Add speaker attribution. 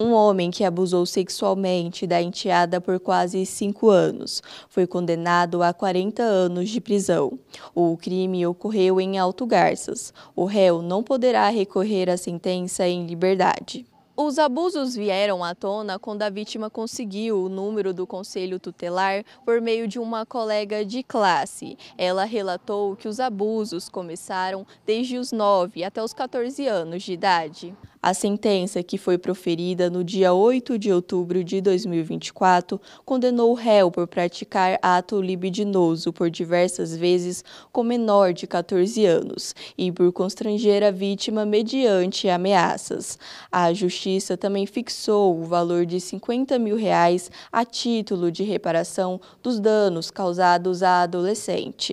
Speaker 1: Um homem que abusou sexualmente da enteada por quase cinco anos foi condenado a 40 anos de prisão. O crime ocorreu em Alto Garças. O réu não poderá recorrer à sentença em liberdade. Os abusos vieram à tona quando a vítima conseguiu o número do conselho tutelar por meio de uma colega de classe. Ela relatou que os abusos começaram desde os 9 até os 14 anos de idade. A sentença, que foi proferida no dia 8 de outubro de 2024, condenou o réu por praticar ato libidinoso por diversas vezes com menor de 14 anos e por constranger a vítima mediante ameaças. A Justiça também fixou o valor de 50 mil reais a título de reparação dos danos causados à adolescente.